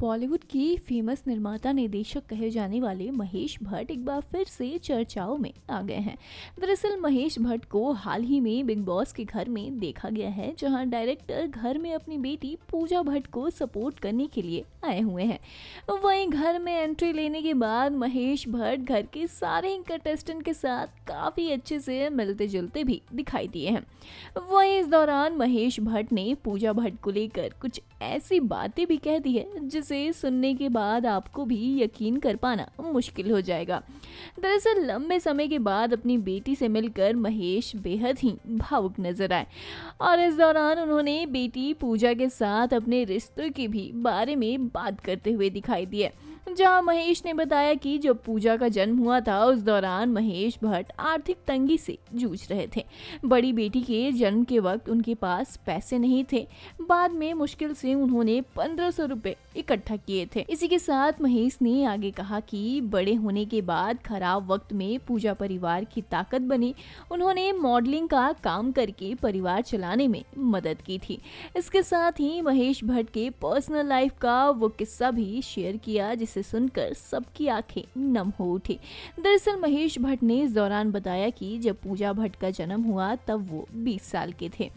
बॉलीवुड की फेमस निर्माता निर्देशक कहे जाने वाले महेश भट्ट एक बार फिर से चर्चाओं में आ गए हैं दरअसल महेश भट्ट को हाल ही में बिग बॉस के घर में देखा गया है जहां डायरेक्टर घर में अपनी बेटी पूजा भट्ट को सपोर्ट करने के लिए आए हुए हैं वहीं घर में एंट्री लेने के बाद महेश भट्ट घर के सारे कंटेस्टेंट के साथ काफ़ी अच्छे से मिलते जुलते भी दिखाई दिए हैं वहीं इस दौरान महेश भट्ट ने पूजा भट्ट को लेकर कुछ ऐसी बातें भी कह दी है जिसे सुनने के बाद आपको भी यकीन कर पाना मुश्किल हो जाएगा दरअसल लंबे समय के बाद अपनी बेटी से मिलकर महेश बेहद ही भावुक नजर आए और इस दौरान उन्होंने बेटी पूजा के साथ अपने रिश्तों के भी बारे में बात करते हुए दिखाई दिए जहां महेश ने बताया कि जब पूजा का जन्म हुआ था उस दौरान महेश भट्ट आर्थिक तंगी से जूझ रहे थे बड़ी बेटी के जन्म के वक्त उनके पास पैसे नहीं थे बाद में मुश्किल से उन्होंने पंद्रह सौ रूपए इकट्ठा किए थे इसी के साथ महेश ने आगे कहा कि बड़े होने के बाद खराब वक्त में पूजा परिवार की ताकत बनी उन्होंने मॉडलिंग का काम करके परिवार चलाने में मदद की थी इसके साथ ही महेश भट्ट के पर्सनल लाइफ का वो किस्सा भी शेयर किया जिसे सुनकर सबकी आंखें नम हो उठी दरअसल महेश भट्ट ने इस दौरान बताया कि जब पूजा भट्ट का जन्म हुआ तब वो 20 साल के थे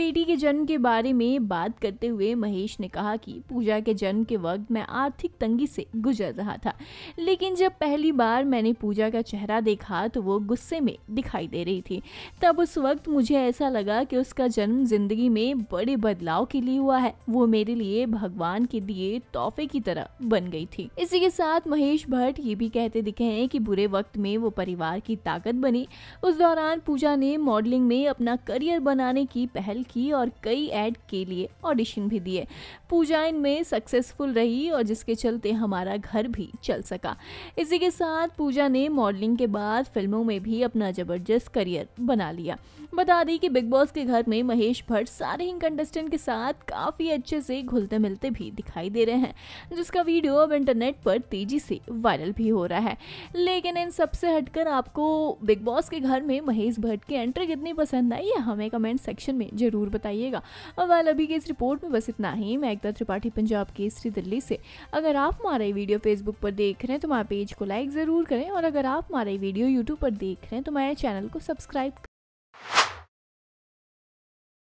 बेटी के जन्म के बारे में बात करते हुए महेश ने कहा कि पूजा के जन्म के वक्त मैं आर्थिक तंगी से गुजर रहा था लेकिन जब पहली बार मैंने पूजा का चेहरा देखा तो वो गुस्से में दिखाई दे रही थी तब उस वक्त मुझे ऐसा लगा कि उसका जन्म जिंदगी में बड़े बदलाव के लिए हुआ है वो मेरे लिए भगवान के दिए तोहफे की तरह बन गई थी इस इसी के साथ महेश भट्ट ये भी कहते दिखे हैं कि बुरे वक्त में वो परिवार की ताकत बनी उस दौरान पूजा ने मॉडलिंग में अपना करियर बनाने की पहल की और कई ऐड के लिए ऑडिशन भी दिए पूजा इनमें सक्सेसफुल रही और जिसके चलते हमारा घर भी चल सका इसी के साथ पूजा ने मॉडलिंग के बाद फिल्मों में भी अपना ज़बरदस्त करियर बना लिया बता दें कि बिग बॉस के घर में महेश भट्ट सारे ही कंटेस्टेंट के साथ काफ़ी अच्छे से घुलते मिलते भी दिखाई दे रहे हैं जिसका वीडियो अब इंटरनेट पर तेजी से वायरल भी हो रहा है लेकिन इन सबसे हटकर आपको बिग बॉस के घर में महेश भट्ट की एंट्री कितनी पसंद आई है हमें कमेंट सेक्शन में ज़रूर बताइएगा वाल अभी की इस रिपोर्ट में बस इतना ही मैं एकता त्रिपाठी पंजाब केसरी दिल्ली से अगर आप हमारा ये वीडियो फेसबुक पर देख रहे हैं तो हमारे पेज को लाइक ज़रूर करें और अगर आप हमारा ये वीडियो यूट्यूब पर देख रहे हैं तो हमारे चैनल को सब्सक्राइब